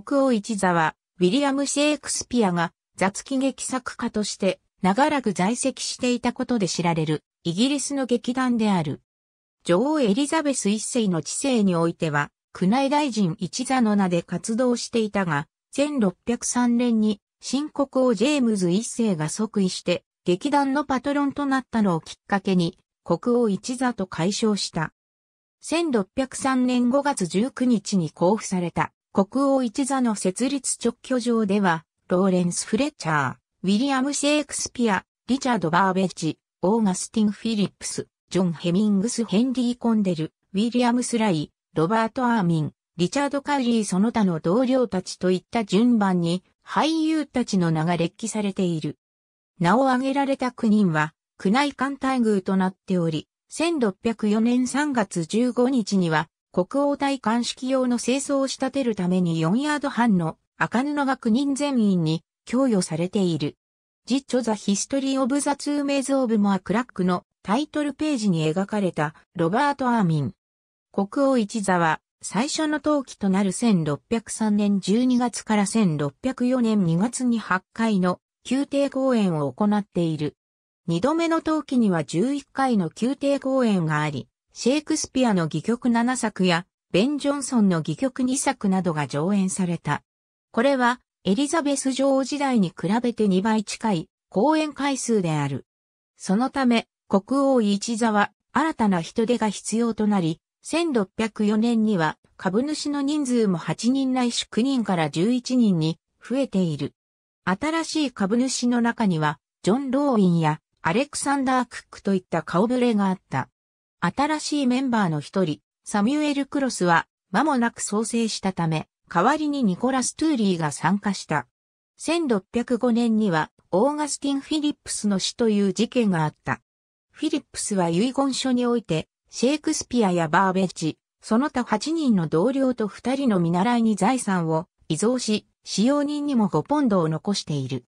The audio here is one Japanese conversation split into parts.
国王一座は、ウィリアム・シェイクスピアが雑記劇作家として長らく在籍していたことで知られるイギリスの劇団である。女王エリザベス一世の治世においては、宮内大臣一座の名で活動していたが、1603年に新国王ジェームズ一世が即位して劇団のパトロンとなったのをきっかけに国王一座と解消した。1603年5月19日に公布された国王一座の設立直居場では、ローレンス・フレッチャー、ウィリアム・シェイクスピア、リチャード・バーベッジ、オーガスティン・フィリップス、ジョン・ヘミングス・ヘンリー・コンデル、ウィリアム・スライ、ロバート・アーミン、リチャード・カーリーその他の同僚たちといった順番に俳優たちの名が列記されている。名を挙げられた9人は、宮内艦待遇となっており、1604年3月15日には国王体冠式用の清掃を仕立てるために4ヤード半の赤布が9人全員に供与されている。実著ザ・ヒストリー・オブ・ザ・ツー・メイズ・オブ・モア・クラックのタイトルページに描かれたロバート・アーミン。国王一座は最初の陶器となる1603年12月から1604年2月に8回の宮廷公演を行っている。2度目の陶器には11回の宮廷公演があり、シェイクスピアの戯曲7作や、ベン・ジョンソンの戯曲2作などが上演された。これは、エリザベス女王時代に比べて2倍近い公演回数である。そのため、国王一座は新たな人手が必要となり、1604年には株主の人数も8人ないし9人から11人に増えている。新しい株主の中には、ジョン・ローインやアレクサンダー・クックといった顔ぶれがあった。新しいメンバーの一人、サミュエル・クロスは、間もなく創生したため、代わりにニコラス・トゥーリーが参加した。1605年には、オーガスティン・フィリップスの死という事件があった。フィリップスは遺言書において、シェイクスピアやバーベッジ、その他8人の同僚と2人の見習いに財産を遺贈し、使用人にも5ポンドを残している。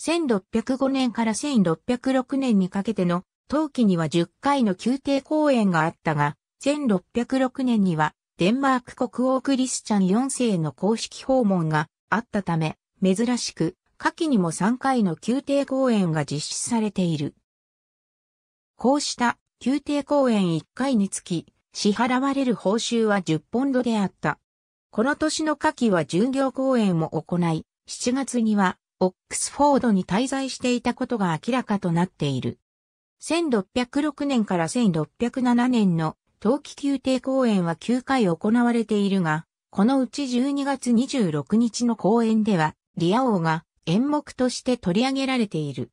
1605年から1606年にかけての冬季には10回の宮廷公演があったが、1606年にはデンマーク国王クリスチャン4世の公式訪問があったため、珍しく、夏季にも3回の宮廷公演が実施されている。こうした宮廷公演1回につき、支払われる報酬は10ポンドであった。この年の夏季は巡業公演を行い、7月にはオックスフォードに滞在していたことが明らかとなっている。1606年から1607年の冬季宮廷公演は9回行われているが、このうち12月26日の公演では、リア王が演目として取り上げられている。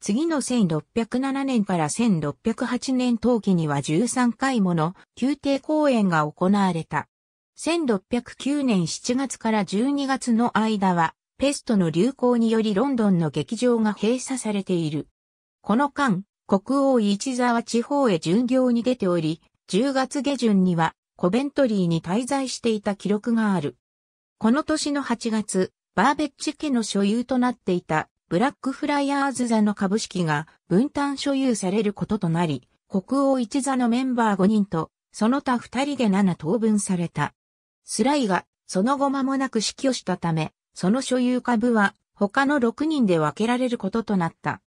次の1607年から1608年冬季には13回もの宮廷公演が行われた。1609年7月から12月の間は、ペストの流行によりロンドンの劇場が閉鎖されている。この間、国王一座は地方へ巡業に出ており、10月下旬にはコベントリーに滞在していた記録がある。この年の8月、バーベッチ家の所有となっていたブラックフライヤーズ座の株式が分担所有されることとなり、国王一座のメンバー5人と、その他2人で7等分された。スライが、その後間もなく死去したため、その所有株は、他の6人で分けられることとなった。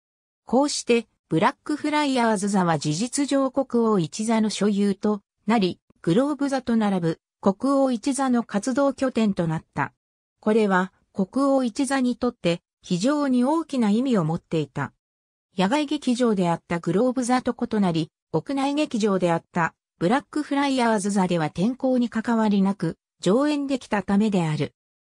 こうして、ブラックフライヤーズ座は事実上国王一座の所有となり、グローブ座と並ぶ国王一座の活動拠点となった。これは国王一座にとって非常に大きな意味を持っていた。野外劇場であったグローブ座と異なり、屋内劇場であったブラックフライヤーズ座では天候に関わりなく上演できたためである。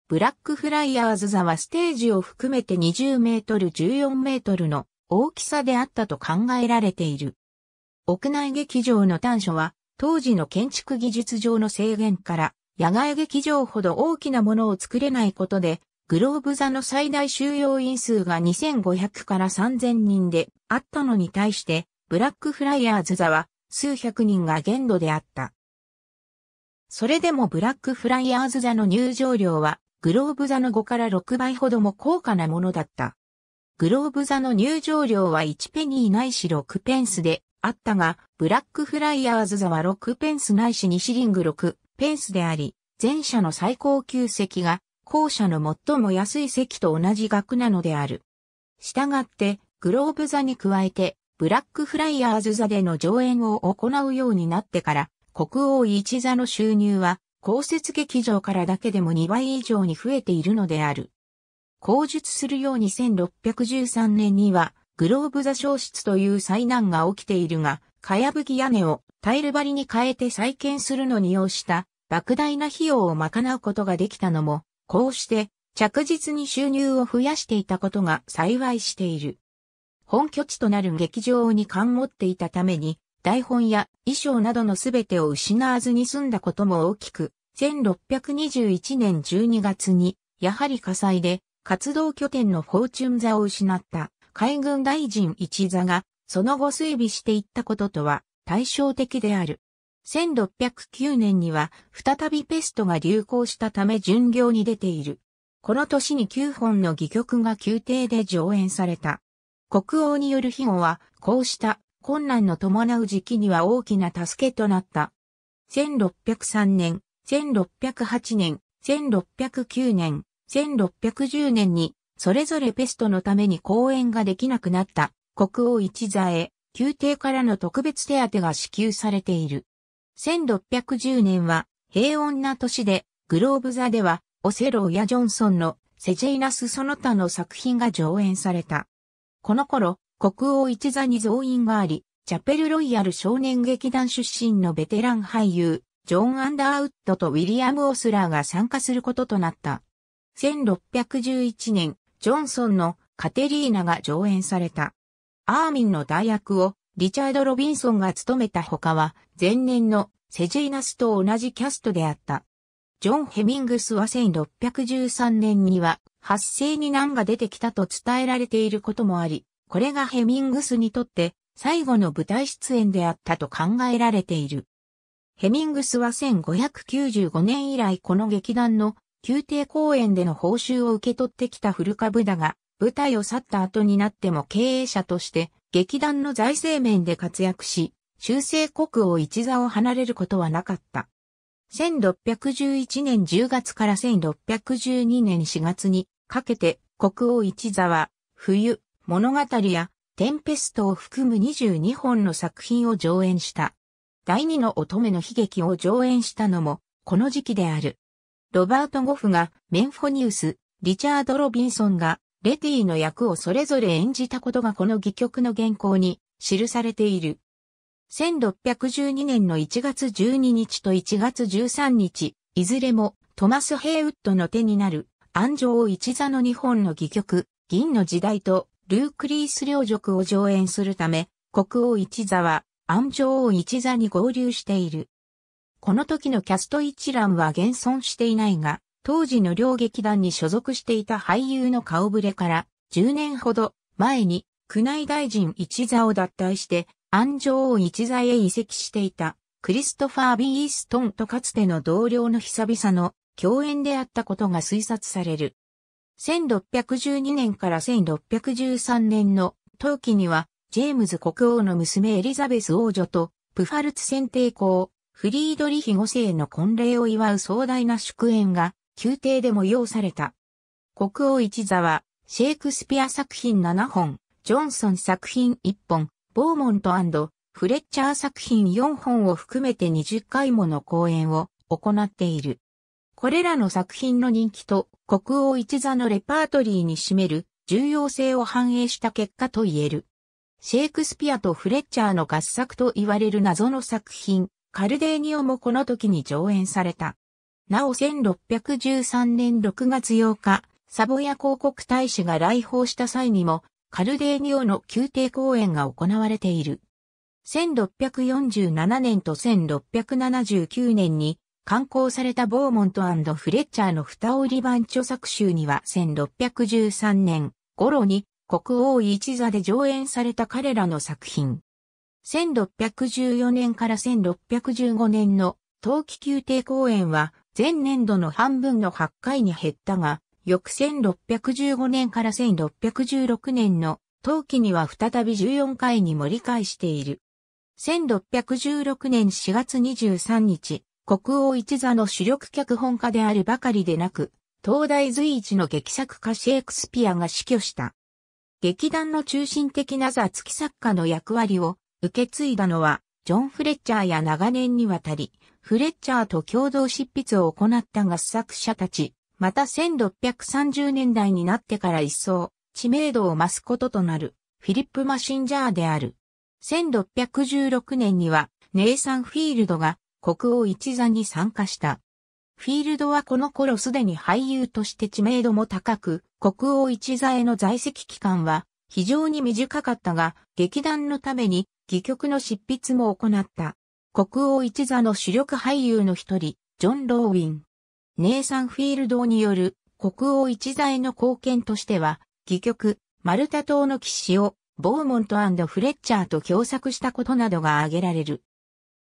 ブラックフライヤーズ座はステージを含めて20メートル14メートルの大きさであったと考えられている。屋内劇場の短所は、当時の建築技術上の制限から、野外劇場ほど大きなものを作れないことで、グローブ座の最大収容員数が2500から3000人であったのに対して、ブラックフライヤーズ座は数百人が限度であった。それでもブラックフライヤーズ座の入場料は、グローブ座の5から6倍ほども高価なものだった。グローブ座の入場料は1ペニーないし6ペンスであったが、ブラックフライヤーズ座は6ペンスないし2シリング6ペンスであり、前者の最高級席が、後者の最も安い席と同じ額なのである。したがって、グローブ座に加えて、ブラックフライヤーズ座での上演を行うようになってから、国王一座の収入は、公設劇場からだけでも2倍以上に増えているのである。口述するように1613年には、グローブ座消失という災難が起きているが、かやぶき屋根をタイル張りに変えて再建するのに要した莫大な費用を賄うことができたのも、こうして着実に収入を増やしていたことが幸いしている。本拠地となる劇場に鑑っていたために、台本や衣装などのすべてを失わずに済んだことも大きく、1621年12月に、やはり火災で活動拠点のフォーチュン座を失った海軍大臣一座がその後整備していったこととは対照的である。1609年には再びペストが流行したため巡業に出ている。この年に9本の戯曲が宮廷で上演された。国王による庇護はこうした困難の伴う時期には大きな助けとなった。1603年、1608年、1609年、1610年に、それぞれペストのために公演ができなくなった国王一座へ、宮廷からの特別手当が支給されている。1610年は、平穏な年で、グローブ座では、オセローやジョンソンのセジェイナスその他の作品が上演された。この頃、国王一座に増員があり、チャペルロイヤル少年劇団出身のベテラン俳優、ジョン・アンダーウッドとウィリアム・オスラーが参加することとなった。1611年、ジョンソンのカテリーナが上演された。アーミンの代役をリチャード・ロビンソンが務めた他は、前年のセジーナスと同じキャストであった。ジョン・ヘミングスは1613年には発生に難が出てきたと伝えられていることもあり、これがヘミングスにとって最後の舞台出演であったと考えられている。ヘミングスは1595年以来この劇団の宮廷公演での報酬を受け取ってきた古株だが、舞台を去った後になっても経営者として劇団の財政面で活躍し、修正国王一座を離れることはなかった。1611年10月から1612年4月にかけて国王一座は冬、物語やテンペストを含む22本の作品を上演した。第二の乙女の悲劇を上演したのもこの時期である。ロバート・ゴフがメンフォニウス、リチャード・ロビンソンがレティの役をそれぞれ演じたことがこの戯曲の原稿に記されている。1612年の1月12日と1月13日、いずれもトマス・ヘイウッドの手になる安城一座の日本の戯曲、銀の時代とルークリース領辱を上演するため、国王一座は安城を一座に合流している。この時のキャスト一覧は現存していないが、当時の両劇団に所属していた俳優の顔ぶれから、10年ほど前に、宮内大臣一座を脱退して、安城王一座へ移籍していた、クリストファー・ビー・イーストンとかつての同僚の久々の共演であったことが推察される。1612年から1613年の陶器には、ジェームズ国王の娘エリザベス王女と、プファルツ選帝公、フリードリヒ5世の婚礼を祝う壮大な祝宴が、宮廷でも要された。国王一座は、シェイクスピア作品7本、ジョンソン作品1本、ボーモントフレッチャー作品4本を含めて20回もの公演を行っている。これらの作品の人気と国王一座のレパートリーに占める重要性を反映した結果と言える。シェイクスピアとフレッチャーの合作と言われる謎の作品、カルデーニオもこの時に上演された。なお1613年6月8日、サボヤ広告大使が来訪した際にも、カルデーニオの宮廷公演が行われている。1647年と1679年に刊行されたボーモントフレッチャーの二折番著作集には1613年頃に国王一座で上演された彼らの作品、1614年から1615年の冬季宮廷公演は前年度の半分の8回に減ったが、翌1615年から1616年の冬季には再び14回に盛り返している。1616年4月23日、国王一座の主力脚本家であるばかりでなく、東大随一の劇作家シェイクスピアが死去した。劇団の中心的な座付き作家の役割を受け継いだのは、ジョン・フレッチャーや長年にわたり、フレッチャーと共同執筆を行った合作者たち、また1630年代になってから一層、知名度を増すこととなる、フィリップ・マシンジャーである。1616年には、ネイサン・フィールドが国王一座に参加した。フィールドはこの頃すでに俳優として知名度も高く、国王一座への在籍期間は非常に短かったが、劇団のために、戯曲の執筆も行った。国王一座の主力俳優の一人、ジョン・ローウィン。ネイサン・フィールドによる国王一座への貢献としては、戯曲、マルタ島の騎士を、ボーモントフレッチャーと共作したことなどが挙げられる。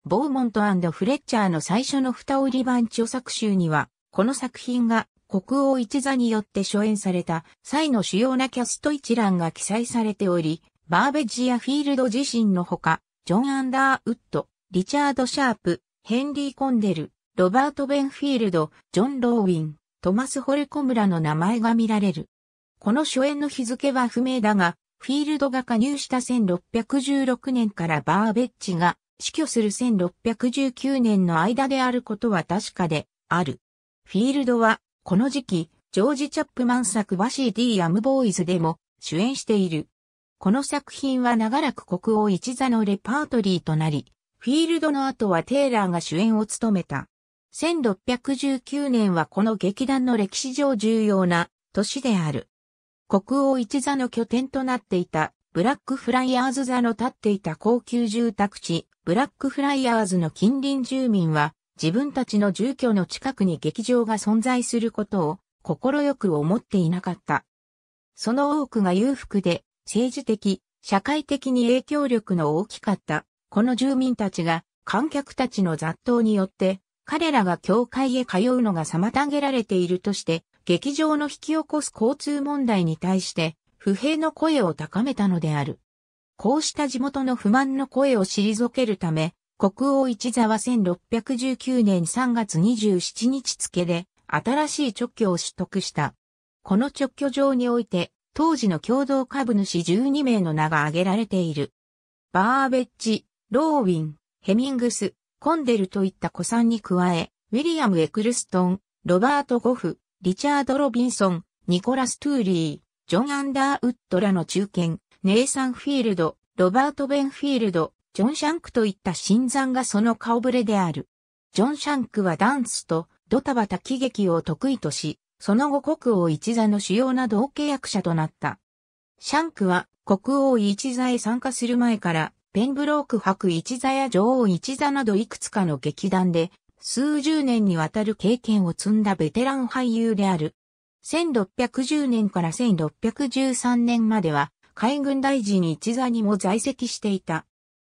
ボーモントフレッチャーの最初の二折版著作集には、この作品が国王一座によって初演された際の主要なキャスト一覧が記載されており、バーベジア・フィールド自身のほか、ジョン・アンダーウッド、リチャード・シャープ、ヘンリー・コンデル、ロバート・ベンフィールド、ジョン・ローウィン、トマス・ホルコムラの名前が見られる。この初演の日付は不明だが、フィールドが加入した1616年からバーベッジが死去する1619年の間であることは確かである。フィールドはこの時期、ジョージ・チャップマン作バシー・ディ・アムボーイズでも主演している。この作品は長らく国王一座のレパートリーとなり、フィールドの後はテイラーが主演を務めた。1619年はこの劇団の歴史上重要な年である。国王一座の拠点となっていたブラックフライヤーズ座の立っていた高級住宅地、ブラックフライヤーズの近隣住民は、自分たちの住居の近くに劇場が存在することを心よく思っていなかった。その多くが裕福で政治的、社会的に影響力の大きかった、この住民たちが観客たちの雑踏によって彼らが教会へ通うのが妨げられているとして、劇場の引き起こす交通問題に対して不平の声を高めたのである。こうした地元の不満の声を退けるため、国王一座は1619年3月27日付で新しい直居を取得した。この直居上において当時の共同株主12名の名が挙げられている。バーベッジ、ローウィン、ヘミングス、コンデルといった古んに加え、ウィリアム・エクルストン、ロバート・ゴフ、リチャード・ロビンソン、ニコラス・トゥーリー、ジョン・アンダーウッドらの中堅、ネイサン・フィールド、ロバート・ベンフィールド、ジョン・シャンクといった新参がその顔ぶれである。ジョン・シャンクはダンスとドタバタ喜劇を得意とし、その後国王一座の主要な同契約者となった。シャンクは国王一座へ参加する前から、ペンブローク博一座や女王一座などいくつかの劇団で、数十年にわたる経験を積んだベテラン俳優である。1610年から1613年までは、海軍大臣一座にも在籍していた。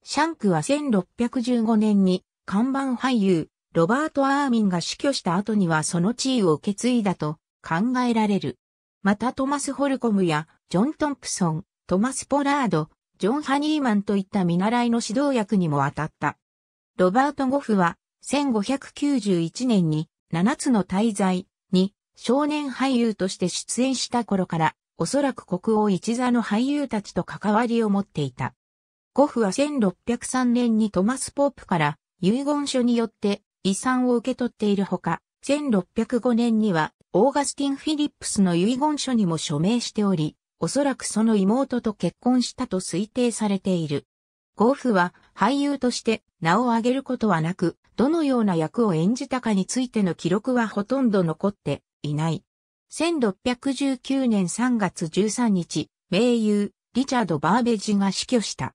シャンクは1615年に看板俳優、ロバート・アーミンが死去した後にはその地位を受け継いだと考えられる。またトマス・ホルコムやジョン・トンプソン、トマス・ポラード、ジョン・ハニーマンといった見習いの指導役にも当たった。ロバート・ゴフは1591年に7つの滞在に少年俳優として出演した頃からおそらく国王一座の俳優たちと関わりを持っていた。ゴフは1603年にトマス・ポープから遺言書によって遺産を受け取っているほか、1605年にはオーガスティン・フィリップスの遺言書にも署名しており、おそらくその妹と結婚したと推定されている。ゴーフは俳優として名を挙げることはなく、どのような役を演じたかについての記録はほとんど残っていない。1619年3月13日、名優、リチャード・バーベジが死去した。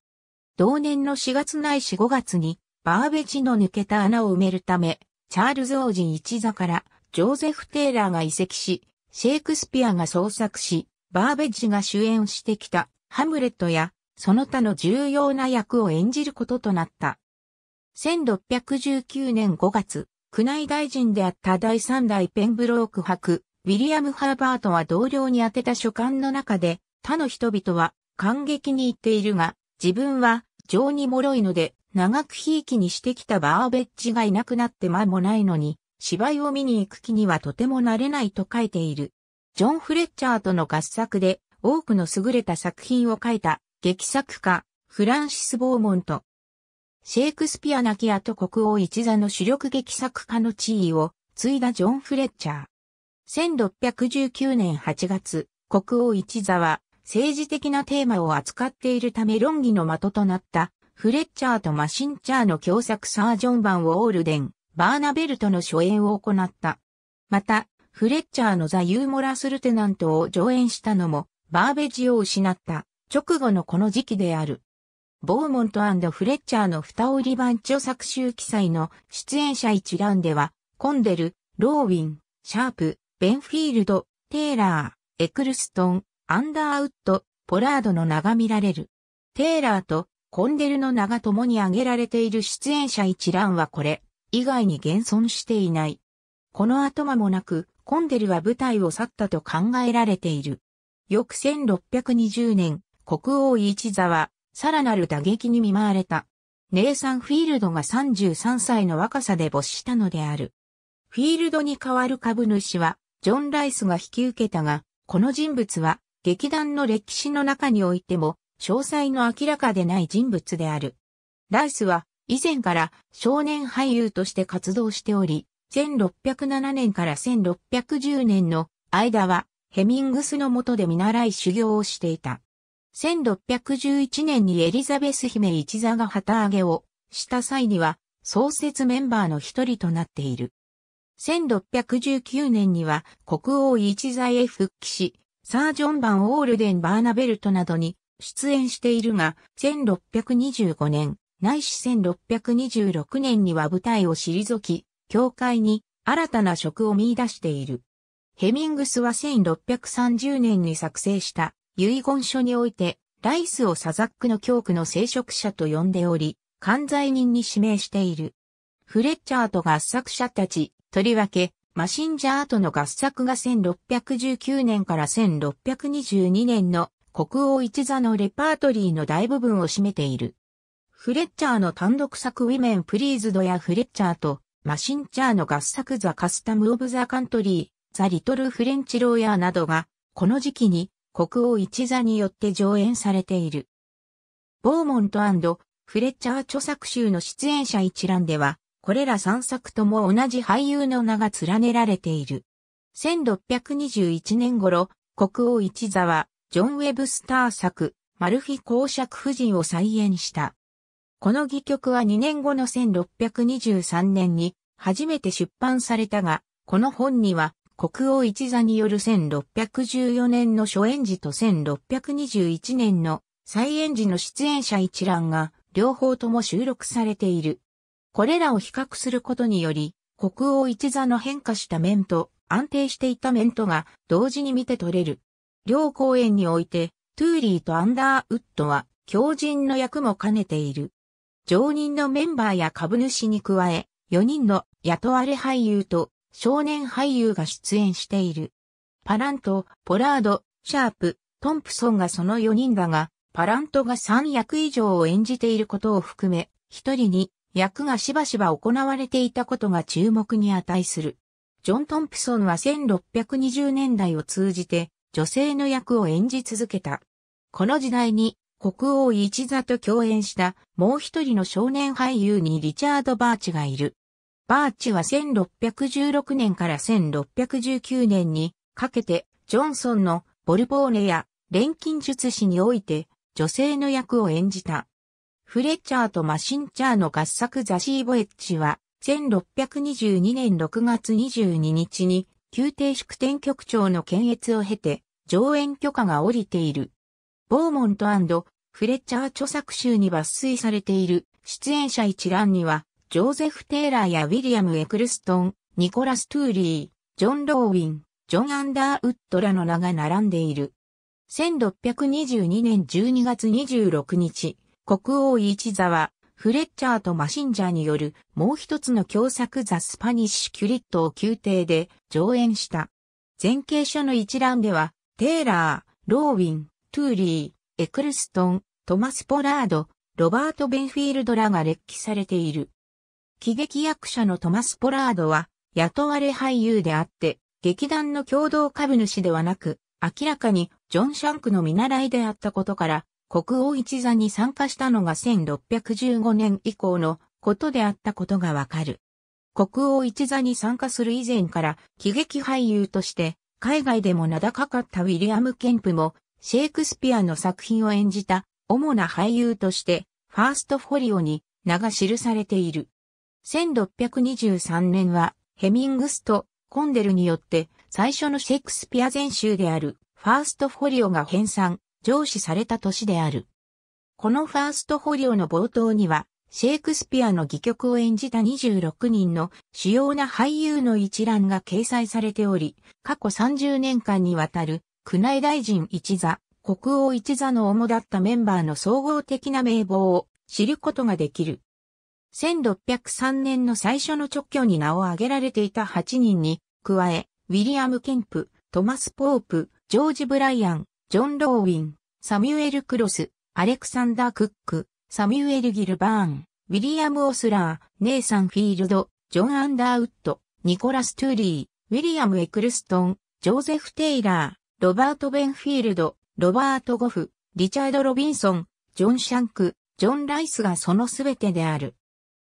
同年の4月ないし5月に、バーベジの抜けた穴を埋めるため、チャールズ王子一座から、ジョーゼフ・テイラーが移籍し、シェイクスピアが創作し、バーベッジが主演してきた、ハムレットや、その他の重要な役を演じることとなった。1619年5月、宮内大臣であった第3代ペンブローク博、ウィリアム・ハーバートは同僚に宛てた書簡の中で、他の人々は感激に言っているが、自分は情に脆いので、長くひいきにしてきたバーベッジがいなくなって間もないのに、芝居を見に行く気にはとてもなれないと書いている。ジョン・フレッチャーとの合作で多くの優れた作品を書いた劇作家、フランシス・ボーモント。シェイクスピア亡き後国王一座の主力劇作家の地位を継いだジョン・フレッチャー。1619年8月、国王一座は政治的なテーマを扱っているため論議の的となったフレッチャーとマシンチャーの共作サージョン・バン・ウォールデン、バーナベルトの初演を行った。また、フレッチャーのザ・ユーモラス・ルテナントを上演したのも、バーベジを失った直後のこの時期である。ボーモントフレッチャーの二折版著作集記載の出演者一覧では、コンデル、ローウィン、シャープ、ベンフィールド、テイラー、エクルストン、アンダーウッド、ポラードの名が見られる。テイラーとコンデルの名が共に挙げられている出演者一覧はこれ以外に現存していない。この後間もなく、コンデルは舞台を去ったと考えられている。翌1620年、国王一座は、さらなる打撃に見舞われた。ネイサン・フィールドが33歳の若さで没したのである。フィールドに代わる株主は、ジョン・ライスが引き受けたが、この人物は劇団の歴史の中においても、詳細の明らかでない人物である。ライスは、以前から少年俳優として活動しており、1607年から1610年の間は、ヘミングスの下で見習い修行をしていた。1611年にエリザベス姫一座が旗揚げをした際には、創設メンバーの一人となっている。1619年には国王一座へ復帰し、サージョン・バン・オールデン・バーナベルトなどに出演しているが、1625年、ないし1626年には舞台を退き、教会に新たな職を見出している。ヘミングスは1630年に作成した遺言書において、ライスをサザックの教区の聖職者と呼んでおり、関罪人に指名している。フレッチャーと合作者たち、とりわけ、マシンジャーとの合作が1619年から1622年の国王一座のレパートリーの大部分を占めている。フレッチャーの単独作ウィメンプリーズドやフレッチャーとマシンチャーの合作ザカスタムオブザカントリー、ザリトルフレンチローヤーなどがこの時期に国王一座によって上演されている。ボーモントフレッチャー著作集の出演者一覧ではこれら3作とも同じ俳優の名が連ねられている。1621年頃、国王一座は、ジョン・ウェブスター作、マルフィ公爵夫人を再演した。この戯曲は2年後の1623年に初めて出版されたが、この本には国王一座による1614年の初演時と1621年の再演時の出演者一覧が両方とも収録されている。これらを比較することにより、国王一座の変化した面と安定していた面とが同時に見て取れる。両公演において、トゥーリーとアンダーウッドは狂人の役も兼ねている。常任のメンバーや株主に加え、4人の雇われ俳優と少年俳優が出演している。パラント、ポラード、シャープ、トンプソンがその4人だが、パラントが3役以上を演じていることを含め、1人に役がしばしば行われていたことが注目に値する。ジョン・トンプソンは1620年代を通じて女性の役を演じ続けた。この時代に国王一座と共演したもう一人の少年俳優にリチャード・バーチがいる。バーチは1616年から1619年にかけてジョンソンのボルボーネや錬金術師において女性の役を演じた。フレッチャーとマシンチャーの合作ザシーボエッジは、1622年6月22日に、宮廷祝典局長の検閲を経て、上演許可が下りている。ボーモントフレッチャー著作集に抜粋されている出演者一覧には、ジョーゼフ・テイラーやウィリアム・エクルストン、ニコラス・トゥーリー、ジョン・ローウィン、ジョン・アンダーウッドらの名が並んでいる。1622年12月26日、国王一座は、フレッチャーとマシンジャーによるもう一つの共作ザ・スパニッシュ・キュリットを宮廷で上演した。前景書の一覧では、テーラー、ローウィン、トゥーリー、エクルストン、トマス・ポラード、ロバート・ベンフィールドらが列記されている。喜劇役者のトマス・ポラードは、雇われ俳優であって、劇団の共同株主ではなく、明らかにジョン・シャンクの見習いであったことから、国王一座に参加したのが1615年以降のことであったことがわかる。国王一座に参加する以前から喜劇俳優として海外でも名高かったウィリアム・ケンプもシェイクスピアの作品を演じた主な俳優としてファーストフォリオに名が記されている。1623年はヘミングスとコンデルによって最初のシェイクスピア全集であるファーストフォリオが編纂、上司された年である。このファースト捕虜の冒頭には、シェイクスピアの戯曲を演じた26人の主要な俳優の一覧が掲載されており、過去30年間にわたる宮内大臣一座、国王一座の主だったメンバーの総合的な名簿を知ることができる。1603年の最初の直挙に名を挙げられていた8人に、加え、ウィリアム・ケンプ、トマス・ポープ、ジョージ・ブライアン、ジョン・ローウィン、サミュエル・クロス、アレクサンダー・クック、サミュエル・ギルバーン、ウィリアム・オスラー、ネイサン・フィールド、ジョン・アンダーウッド、ニコラス・トゥーリー、ウィリアム・エクルストン、ジョーゼフ・テイラー、ロバート・ベンフィールド、ロバート・ゴフ、リチャード・ロビンソン、ジョン・シャンク、ジョン・ライスがそのすべてである。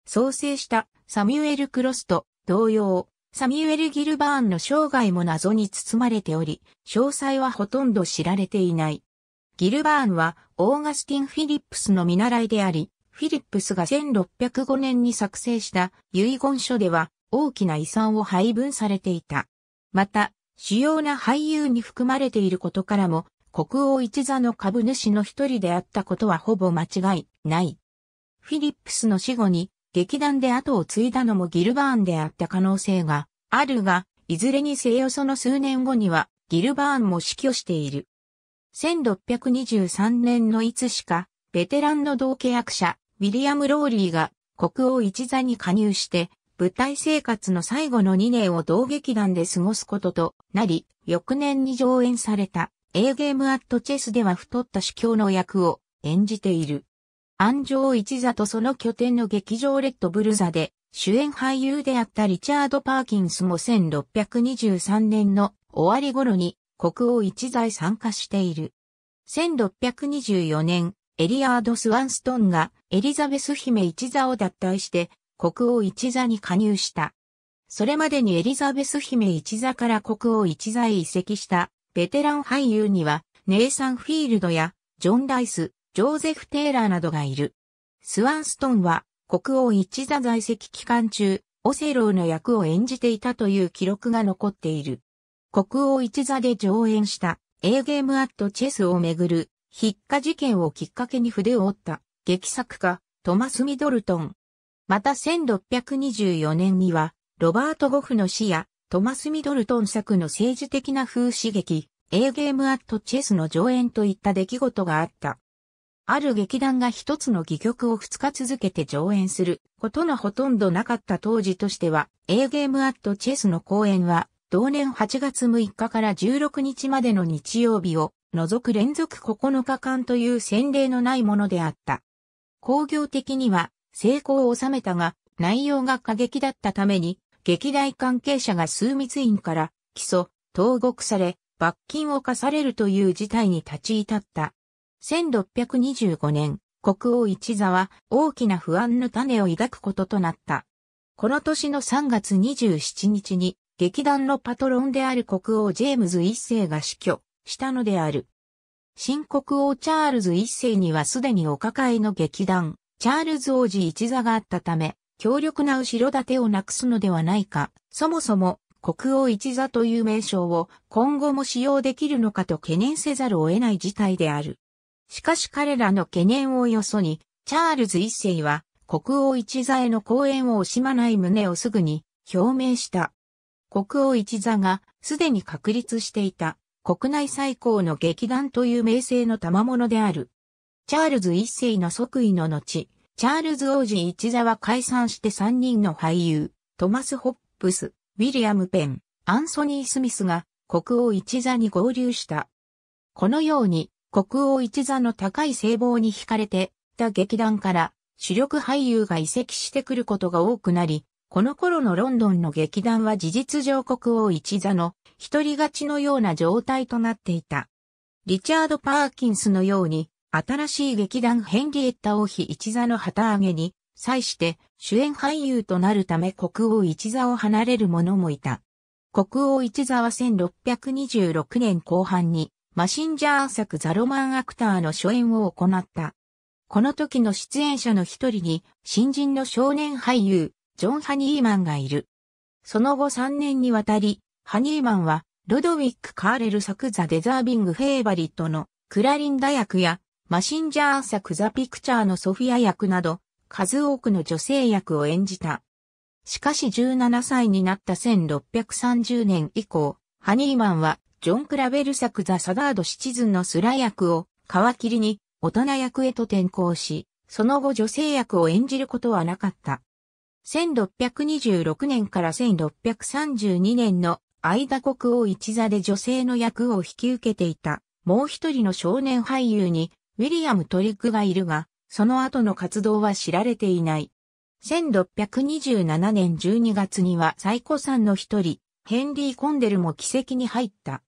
創生したサミュエル・クロスと同様、サミュエル・ギルバーンの生涯も謎に包まれており、詳細はほとんど知られていない。ギルバーンはオーガスティン・フィリップスの見習いであり、フィリップスが1605年に作成した遺言書では大きな遺産を配分されていた。また、主要な俳優に含まれていることからも、国王一座の株主の一人であったことはほぼ間違いない。フィリップスの死後に劇団で後を継いだのもギルバーンであった可能性があるが、いずれにせよその数年後にはギルバーンも死去している。1623年のいつしか、ベテランの同契約者、ウィリアム・ローリーが国王一座に加入して、舞台生活の最後の2年を同劇団で過ごすこととなり、翌年に上演された、A ゲームアットチェスでは太った主教の役を演じている。安城一座とその拠点の劇場レッドブルザで、主演俳優であったリチャード・パーキンスも1623年の終わり頃に国王一在参加している。1624年、エリアード・スワンストンがエリザベス姫一座を脱退して国王一座に加入した。それまでにエリザベス姫一座から国王一座へ移籍したベテラン俳優にはネイサン・フィールドやジョン・ライス、ジョーゼフ・テイラーなどがいる。スワンストンは国王一座在籍期間中、オセローの役を演じていたという記録が残っている。国王一座で上演した A ゲームアットチェスをめぐる筆火事件をきっかけに筆を折った劇作家トマス・ミドルトン。また1624年にはロバート・ゴフの詩やトマス・ミドルトン作の政治的な風刺劇 A ゲームアットチェスの上演といった出来事があった。ある劇団が一つの戯曲を二日続けて上演することのほとんどなかった当時としては、A ゲームアットチェスの公演は同年8月6日から16日までの日曜日を除く連続9日間という先例のないものであった。工業的には成功を収めたが内容が過激だったために劇大関係者が数密院から起訴、投獄され罰金を課されるという事態に立ち至った。1625年、国王一座は大きな不安の種を抱くこととなった。この年の3月27日に劇団のパトロンである国王ジェームズ一世が死去したのである。新国王チャールズ一世にはすでにお抱えの劇団、チャールズ王子一座があったため、強力な後ろ盾をなくすのではないか、そもそも国王一座という名称を今後も使用できるのかと懸念せざるを得ない事態である。しかし彼らの懸念をよそに、チャールズ一世は国王一座への講演を惜しまない旨をすぐに表明した。国王一座がすでに確立していた国内最高の劇団という名声の賜物である。チャールズ一世の即位の後、チャールズ王子一座は解散して3人の俳優、トマス・ホップス、ウィリアム・ペン、アンソニー・スミスが国王一座に合流した。このように国王一座の高い聖望に惹かれていた劇団から主力俳優が移籍してくることが多くなり、この頃のロンドンの劇団は事実上国王一座の一人勝ちのような状態となっていた。リチャード・パーキンスのように、新しい劇団ヘンリエッタ王妃一座の旗揚げに、際して主演俳優となるため国王一座を離れる者もいた。国王一座は1626年後半に、マシンジャー作ザロマンアクターの初演を行った。この時の出演者の一人に、新人の少年俳優、ジョン・ハニーマンがいる。その後3年にわたり、ハニーマンは、ロドウィック・カーレル作ザ・デザービング・フェイバリットのクラリンダ役や、マシンジャー作ザ・ピクチャーのソフィア役など、数多くの女性役を演じた。しかし17歳になった1630年以降、ハニーマンは、ジョン・クラベル作ザ・サダード・シチズンのスラ役を、皮切りに、大人役へと転向し、その後女性役を演じることはなかった。1626年から1632年の間国王一座で女性の役を引き受けていた、もう一人の少年俳優に、ウィリアム・トリックがいるが、その後の活動は知られていない。1627年12月には最古参の一人、ヘンリー・コンデルも奇跡に入った。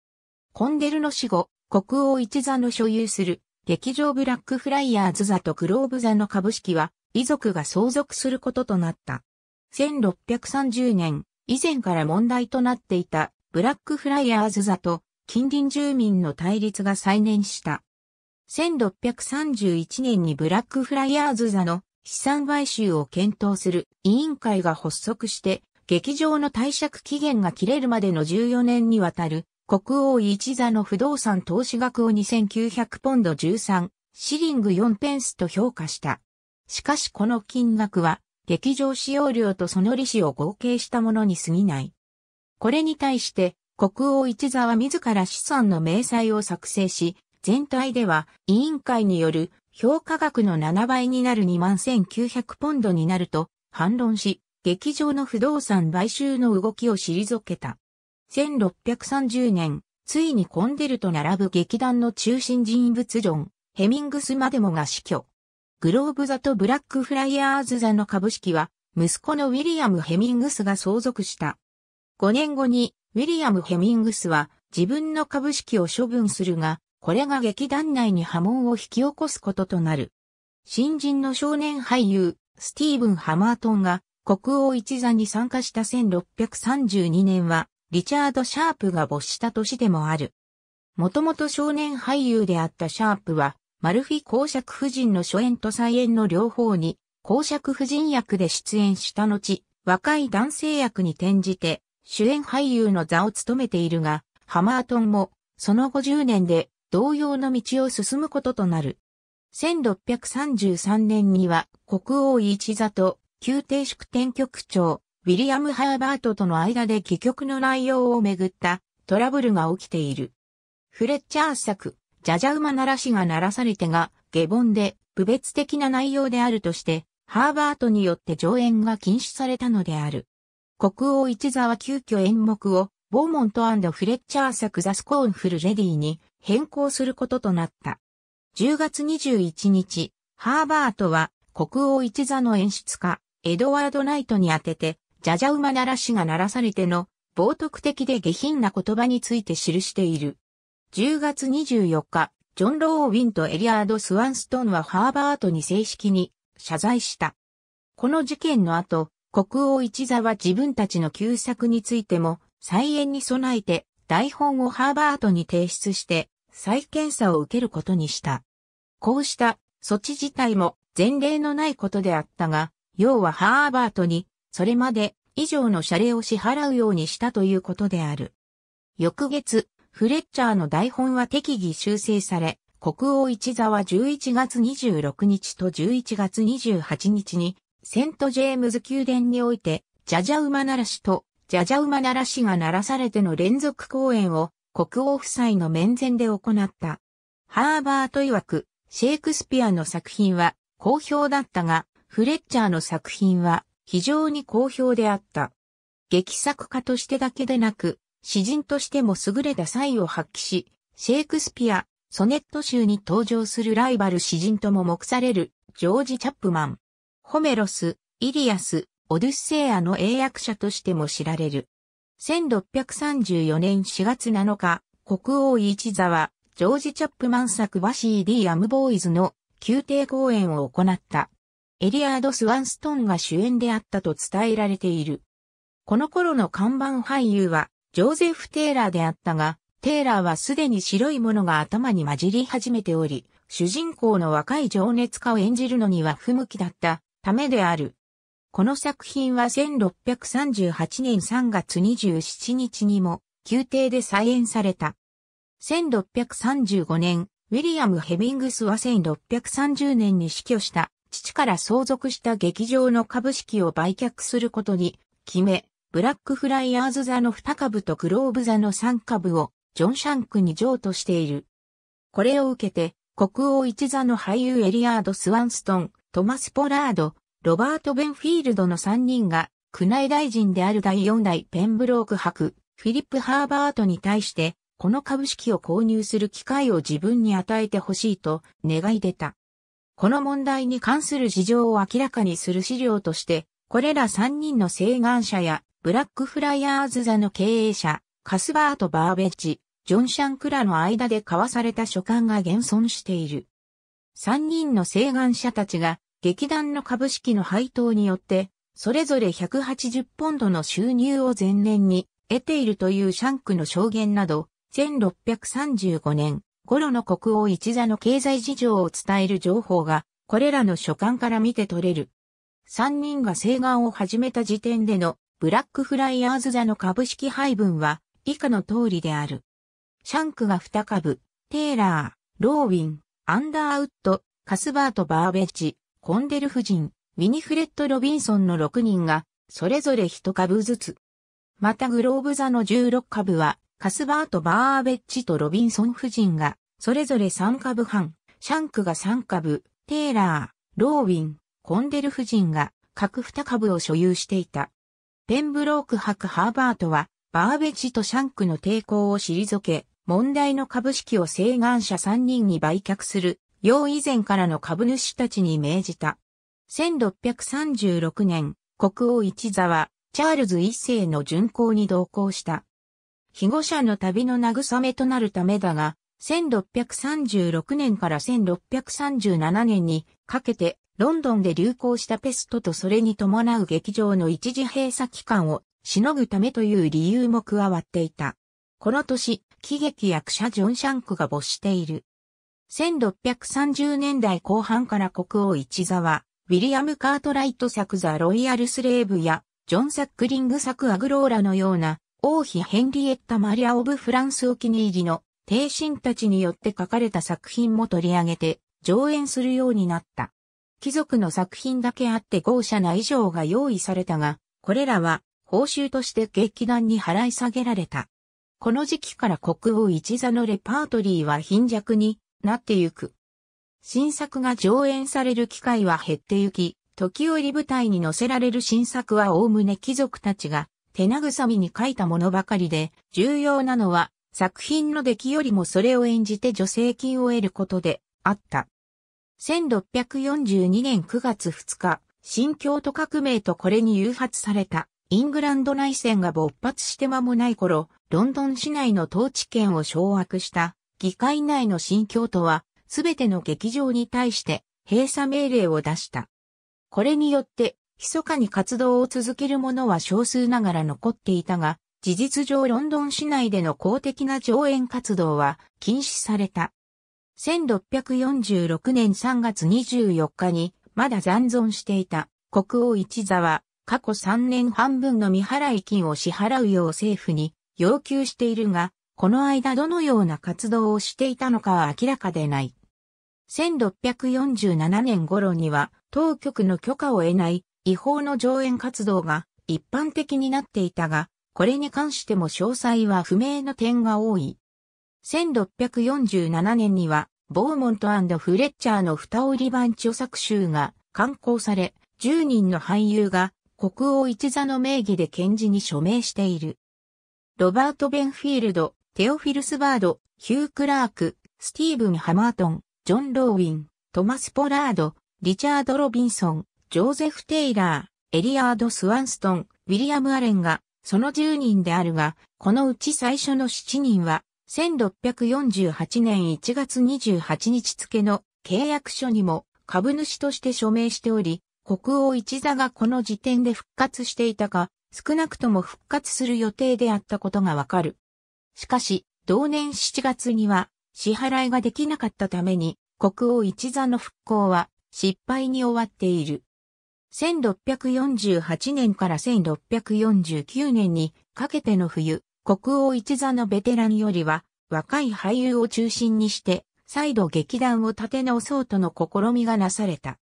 コンデルの死後、国王一座の所有する、劇場ブラックフライヤーズ座とグローブ座の株式は、遺族が相続することとなった。1630年、以前から問題となっていたブラックフライヤーズ座と近隣住民の対立が再燃した。1631年にブラックフライヤーズ座の資産買収を検討する委員会が発足して、劇場の貸借期限が切れるまでの14年にわたる国王一座の不動産投資額を2900ポンド13、シリング4ペンスと評価した。しかしこの金額は、劇場使用料とその利子を合計したものに過ぎない。これに対して、国王一座は自ら資産の明細を作成し、全体では委員会による評価額の7倍になる21,900ポンドになると反論し、劇場の不動産買収の動きを退けた。1630年、ついにコンデルと並ぶ劇団の中心人物ジョン・ヘミングスまでもが死去。グローブ座とブラックフライヤーズ座の株式は、息子のウィリアム・ヘミングスが相続した。5年後に、ウィリアム・ヘミングスは、自分の株式を処分するが、これが劇団内に波紋を引き起こすこととなる。新人の少年俳優、スティーブン・ハマートンが、国王一座に参加した1632年は、リチャード・シャープが没した年でもある。もともと少年俳優であったシャープは、マルフィ公爵夫人の初演と再演の両方に、公爵夫人役で出演した後、若い男性役に転じて、主演俳優の座を務めているが、ハマートンも、その後10年で、同様の道を進むこととなる。1633年には、国王一座と、宮廷祝典局長、ウィリアム・ハーバートとの間で戯曲の内容をめぐったトラブルが起きている。フレッチャー作、じゃじゃマ鳴らしが鳴らされてが、下凡で、部別的な内容であるとして、ハーバートによって上演が禁止されたのである。国王一座は急遽演目を、ボーモントフレッチャー作ザスコーンフルレディに変更することとなった。10月21日、ハーバートは国王一座の演出家、エドワード・ナイトに宛てて、じゃじゃマ鳴らしが鳴らされての、冒涜的で下品な言葉について記している。10月24日、ジョン・ローウィンとエリアード・スワンストンはハーバートに正式に謝罪した。この事件の後、国王一座は自分たちの旧作についても再演に備えて台本をハーバートに提出して再検査を受けることにした。こうした措置自体も前例のないことであったが、要はハーバートにそれまで以上の謝礼を支払うようにしたということである。翌月、フレッチャーの台本は適宜修正され、国王一座は11月26日と11月28日に、セント・ジェームズ宮殿において、ジャジャウマ鳴らしと、ジャジャウマ鳴らしが鳴らされての連続公演を、国王夫妻の面前で行った。ハーバート曰く、シェイクスピアの作品は好評だったが、フレッチャーの作品は非常に好評であった。劇作家としてだけでなく、詩人としても優れた才を発揮し、シェイクスピア、ソネット集に登場するライバル詩人とも目される、ジョージ・チャップマン。ホメロス、イリアス、オデュッセイアの英訳者としても知られる。1634年4月7日、国王一座は、ジョージ・チャップマン作バシー・ディ・アムボーイズの宮廷公演を行った。エリアード・スワンストンが主演であったと伝えられている。この頃の看板俳優は、ジョーゼフ・テイラーであったが、テイラーはすでに白いものが頭に混じり始めており、主人公の若い情熱家を演じるのには不向きだったためである。この作品は1638年3月27日にも宮廷で再演された。1635年、ウィリアム・ヘミングスは1630年に死去した父から相続した劇場の株式を売却することに決め、ブラックフライヤーズ座の2株とグローブ座の3株をジョン・シャンクに譲渡している。これを受けて、国王一座の俳優エリアード・スワンストン、トマス・ポラード、ロバート・ベンフィールドの3人が、宮内大臣である第4代ペンブローク博、フィリップ・ハーバートに対して、この株式を購入する機会を自分に与えてほしいと願い出た。この問題に関する事情を明らかにする資料として、これら3人の請願者やブラックフライヤーズ座の経営者、カスバート・バーベッジ、ジョン・シャンクラの間で交わされた書簡が現存している。三人の請願者たちが劇団の株式の配当によって、それぞれ180ポンドの収入を前年に得ているというシャンクの証言など、1635年頃の国王一座の経済事情を伝える情報が、これらの書簡から見て取れる。三人が請願を始めた時点でのブラックフライヤーズ座の株式配分は以下の通りである。シャンクが2株、テーラー、ローウィン、アンダーウッド、カスバート・バーベッジ、コンデル夫人、ウィニフレッド・ロビンソンの6人が、それぞれ1株ずつ。またグローブ座の16株は、カスバート・バーベッジとロビンソン夫人が、それぞれ3株半、シャンクが3株、テーラー、ローウィン、コンデル夫人が、各2株を所有していた。ペンブローク博ハーバートは、バーベジとシャンクの抵抗を退け、問題の株式を請願者3人に売却する、要以前からの株主たちに命じた。1636年、国王一座は、チャールズ一世の巡行に同行した。被護者の旅の慰めとなるためだが、1636年から1637年にかけてロンドンで流行したペストとそれに伴う劇場の一時閉鎖期間をしのぐためという理由も加わっていた。この年、喜劇役者ジョン・シャンクが没している。1630年代後半から国王一座は、ウィリアム・カートライト作ザ・ロイヤル・スレーブや、ジョン・サックリング作アグローラのような、王妃ヘンリエッタ・マリア・オブ・フランスお気に入りの、帝神たちによって書かれた作品も取り上げて、上演するようになった。貴族の作品だけあって豪奢な衣装が用意されたが、これらは報酬として劇団に払い下げられた。この時期から国王一座のレパートリーは貧弱になってゆく。新作が上演される機会は減ってゆき、時折舞台に乗せられる新作はおおむね貴族たちが手慰みに書いたものばかりで、重要なのは作品の出来よりもそれを演じて助成金を得ることであった。1642年9月2日、新京都革命とこれに誘発されたイングランド内戦が勃発して間もない頃、ロンドン市内の統治権を掌握した議会内の新京都は、すべての劇場に対して閉鎖命令を出した。これによって、密かに活動を続ける者は少数ながら残っていたが、事実上ロンドン市内での公的な上演活動は禁止された。1646年3月24日に、まだ残存していた国王一座は、過去3年半分の未払い金を支払うよう政府に要求しているが、この間どのような活動をしていたのかは明らかでない。1647年頃には当局の許可を得ない違法の上演活動が一般的になっていたが、これに関しても詳細は不明の点が多い。1647年にはボーモントフレッチャーの二折版著作集が刊行され、10人の俳優が国王一座の名義で検事に署名している。ロバート・ベンフィールド、テオフィルス・バード、ヒュー・クラーク、スティーブン・ハマートン、ジョン・ローウィン、トマス・ポラード、リチャード・ロビンソン、ジョーゼフ・テイラー、エリアード・スワンストン、ウィリアム・アレンが、その10人であるが、このうち最初の7人は、1648年1月28日付の契約書にも株主として署名しており、国王一座がこの時点で復活していたか、少なくとも復活する予定であったことがわかる。しかし、同年7月には支払いができなかったために、国王一座の復興は失敗に終わっている。1648年から1649年にかけての冬、国王一座のベテランよりは、若い俳優を中心にして、再度劇団を立て直そうとの試みがなされた。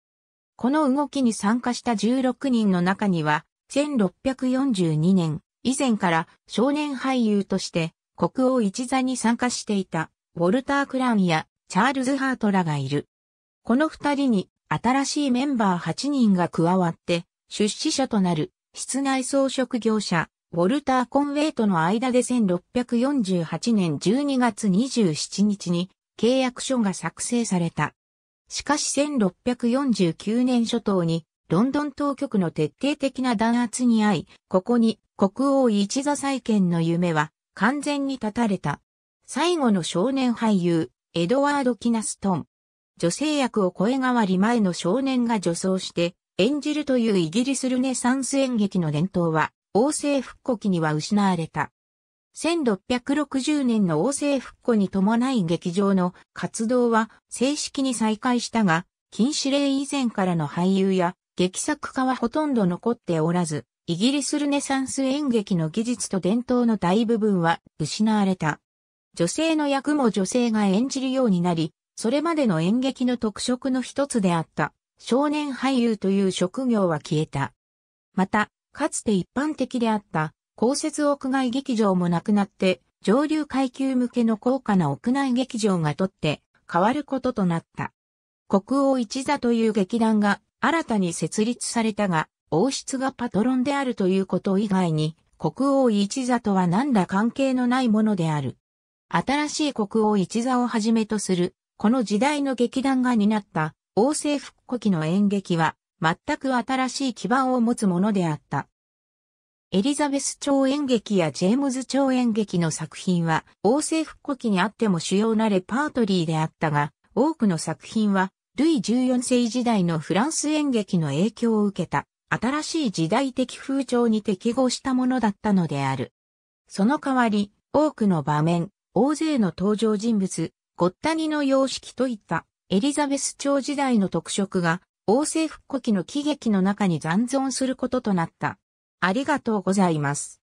この動きに参加した16人の中には、1642年以前から少年俳優として国王一座に参加していたウォルター・クランやチャールズ・ハートらがいる。この二人に新しいメンバー8人が加わって出資者となる室内装飾業者ウォルター・コンウェイとの間で1648年12月27日に契約書が作成された。しかし1649年初頭にロンドン当局の徹底的な弾圧に遭い、ここに国王一座再建の夢は完全に断たれた。最後の少年俳優、エドワード・キナストン。女性役を声変わり前の少年が女装して演じるというイギリスルネサンス演劇の伝統は、王政復古期には失われた。1660年の王政復古に伴い劇場の活動は正式に再開したが、禁止令以前からの俳優や劇作家はほとんど残っておらず、イギリスルネサンス演劇の技術と伝統の大部分は失われた。女性の役も女性が演じるようになり、それまでの演劇の特色の一つであった少年俳優という職業は消えた。また、かつて一般的であった公設屋外劇場もなくなって、上流階級向けの高価な屋内劇場がとって変わることとなった。国王一座という劇団が新たに設立されたが、王室がパトロンであるということ以外に、国王一座とは何ら関係のないものである。新しい国王一座をはじめとする、この時代の劇団が担った王政復古期の演劇は、全く新しい基盤を持つものであった。エリザベス朝演劇やジェームズ朝演劇の作品は、王政復古期にあっても主要なレパートリーであったが、多くの作品は、ルイ14世時代のフランス演劇の影響を受けた、新しい時代的風潮に適合したものだったのである。その代わり、多くの場面、大勢の登場人物、ごったにの様式といった、エリザベス朝時代の特色が王政復古期の喜劇の中に残存することとなった。ありがとうございます。